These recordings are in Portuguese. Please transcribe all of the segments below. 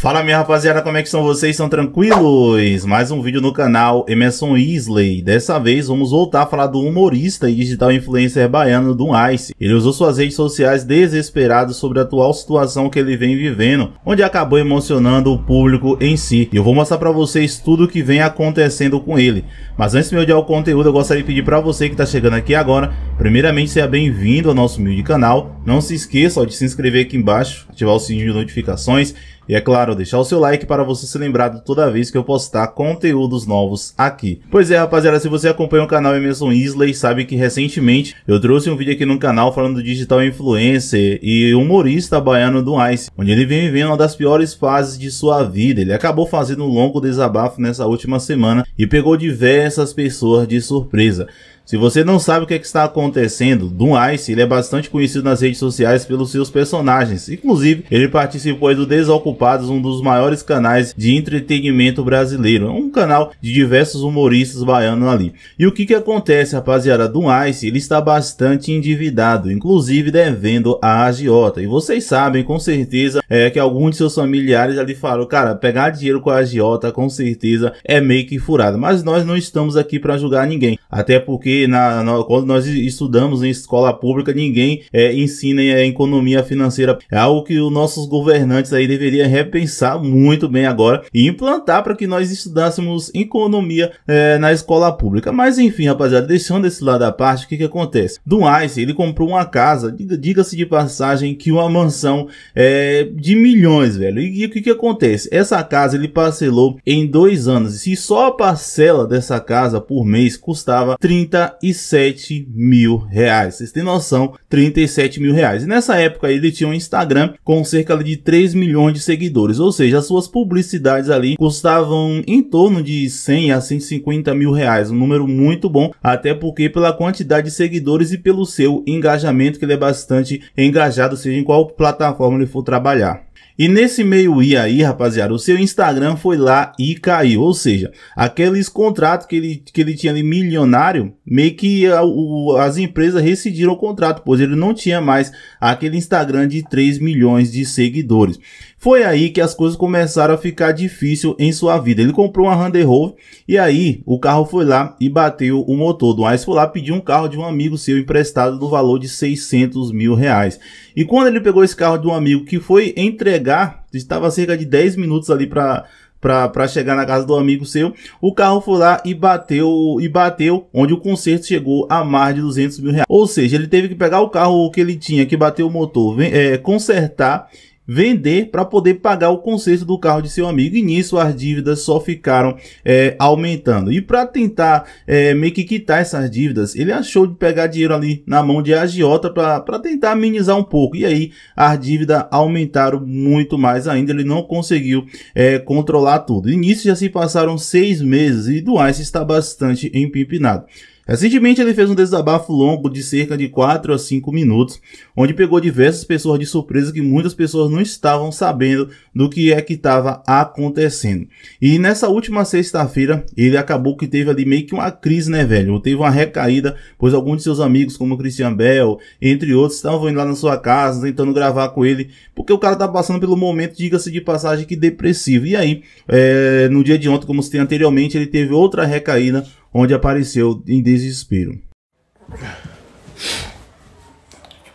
Fala minha rapaziada, como é que são vocês? Estão tranquilos? Mais um vídeo no canal Emerson Isley. Dessa vez vamos voltar a falar do humorista e digital influencer baiano do Ice. Ele usou suas redes sociais desesperado sobre a atual situação que ele vem vivendo, onde acabou emocionando o público em si. E eu vou mostrar pra vocês tudo o que vem acontecendo com ele. Mas antes de me odiar o conteúdo, eu gostaria de pedir pra você que tá chegando aqui agora Primeiramente, seja bem-vindo ao nosso humilde canal. Não se esqueça de se inscrever aqui embaixo, ativar o sininho de notificações e, é claro, deixar o seu like para você ser lembrado toda vez que eu postar conteúdos novos aqui. Pois é, rapaziada, se você acompanha o canal Emerson Isley, sabe que recentemente eu trouxe um vídeo aqui no canal falando do digital influencer e humorista baiano do Ice, onde ele vem vivendo uma das piores fases de sua vida. Ele acabou fazendo um longo desabafo nessa última semana e pegou diversas pessoas de surpresa. Se você não sabe o que, é que está acontecendo, Doom Ice ele é bastante conhecido nas redes sociais pelos seus personagens. Inclusive, ele participou do Desocupados, um dos maiores canais de entretenimento brasileiro. É um canal de diversos humoristas baianos ali. E o que, que acontece, rapaziada? Doom Ice ele está bastante endividado, inclusive devendo a agiota. E vocês sabem com certeza é, que alguns de seus familiares ali falaram, cara, pegar dinheiro com a agiota com certeza é meio que furado. Mas nós não estamos aqui para julgar ninguém. Até porque na, na, quando nós estudamos em escola pública, ninguém é, ensina a economia financeira. É algo que os nossos governantes aí deveriam repensar muito bem agora e implantar para que nós estudássemos economia é, na escola pública. Mas enfim, rapaziada, deixando esse lado à parte, o que, que acontece? Do Ice, ele comprou uma casa, diga-se de passagem, que uma mansão é, de milhões, velho. E, e o que, que acontece? Essa casa ele parcelou em dois anos. E só a parcela dessa casa por mês custava 30 37 mil reais. Vocês têm noção? 37 mil reais. E nessa época ele tinha um Instagram com cerca de 3 milhões de seguidores, ou seja, as suas publicidades ali custavam em torno de 100 a 150 mil reais, um número muito bom, até porque pela quantidade de seguidores e pelo seu engajamento, que ele é bastante engajado, seja em qual plataforma ele for trabalhar. E nesse meio ir aí, rapaziada, o seu Instagram foi lá e caiu. Ou seja, aqueles contratos que ele, que ele tinha ali milionário, meio que a, o, as empresas rescindiram o contrato, pois ele não tinha mais aquele Instagram de 3 milhões de seguidores. Foi aí que as coisas começaram a ficar difícil em sua vida. Ele comprou uma Range Rover e aí o carro foi lá e bateu o motor do Ice. Foi lá pedir um carro de um amigo seu emprestado no valor de 600 mil reais. E quando ele pegou esse carro de um amigo que foi entregar chegar, estava cerca de 10 minutos ali para para chegar na casa do amigo seu, o carro foi lá e bateu, e bateu onde o conserto chegou a mais de 200 mil reais. Ou seja, ele teve que pegar o carro que ele tinha, que bateu o motor, é, consertar vender para poder pagar o conserto do carro de seu amigo. E nisso as dívidas só ficaram é, aumentando. E para tentar é, meio que quitar essas dívidas, ele achou de pegar dinheiro ali na mão de agiota para tentar amenizar um pouco. E aí as dívidas aumentaram muito mais ainda. Ele não conseguiu é, controlar tudo. E nisso já se passaram seis meses e Duarte está bastante empipinado. Recentemente ele fez um desabafo longo de cerca de 4 a 5 minutos, onde pegou diversas pessoas de surpresa que muitas pessoas não estavam sabendo do que é que estava acontecendo. E nessa última sexta-feira, ele acabou que teve ali meio que uma crise, né, velho? Teve uma recaída, pois alguns de seus amigos, como o Christian Bell, entre outros, estavam indo lá na sua casa tentando gravar com ele, porque o cara tá passando pelo momento, diga-se de passagem, que depressivo. E aí, é, no dia de ontem, como se tem anteriormente, ele teve outra recaída onde apareceu em desespero.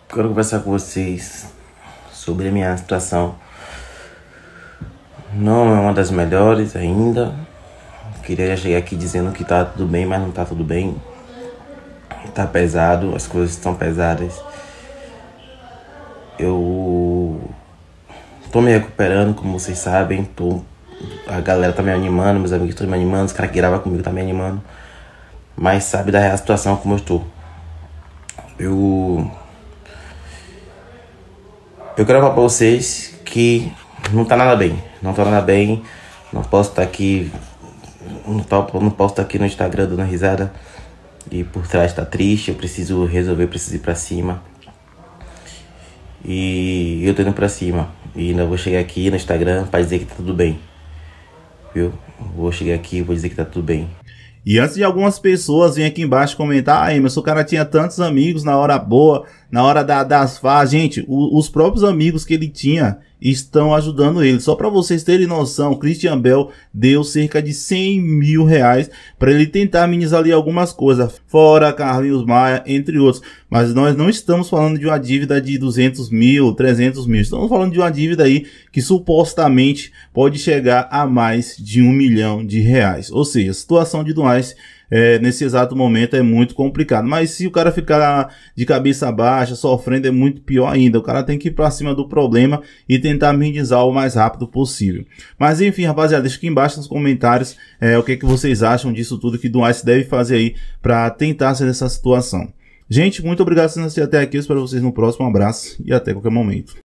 Quero conversar com vocês sobre a minha situação. Não é uma das melhores ainda. Queria já chegar aqui dizendo que tá tudo bem, mas não tá tudo bem. Tá pesado, as coisas estão pesadas. Eu tô me recuperando, como vocês sabem. Tô... A galera tá me animando, meus amigos estão me animando, os caras que gravam comigo tá me animando mas sabe da real situação como eu estou. Eu. Eu quero falar pra vocês que não tá nada bem. Não tá nada bem. Não posso estar tá aqui. Não, tô, tá, não posso estar tá aqui no Instagram dando risada. E por trás tá triste. Eu preciso resolver, preciso ir pra cima. E eu tô indo pra cima. E ainda vou chegar aqui no Instagram pra dizer que tá tudo bem. Viu? Vou chegar aqui e vou dizer que tá tudo bem. E antes de algumas pessoas virem aqui embaixo comentar, ah, Emerson, o cara tinha tantos amigos na hora boa, na hora da, das fases. Gente, o, os próprios amigos que ele tinha estão ajudando ele. Só para vocês terem noção, Christian Bell deu cerca de 100 mil reais para ele tentar amenizar ali algumas coisas, fora Carlinhos Maia, entre outros. Mas nós não estamos falando de uma dívida de 200 mil, 300 mil. Estamos falando de uma dívida aí que supostamente pode chegar a mais de um milhão de reais. Ou seja, a situação de Duarte é, nesse exato momento é muito complicado. Mas se o cara ficar de cabeça baixa, sofrendo, é muito pior ainda. O cara tem que ir para cima do problema e tentar minimizar o mais rápido possível. Mas enfim, rapaziada, deixa aqui embaixo nos comentários é, o que, é que vocês acham disso tudo que Duarte deve fazer aí para tentar ser nessa situação. Gente, muito obrigado por assistir até aqui. Eu espero vocês no próximo. Um abraço e até qualquer momento.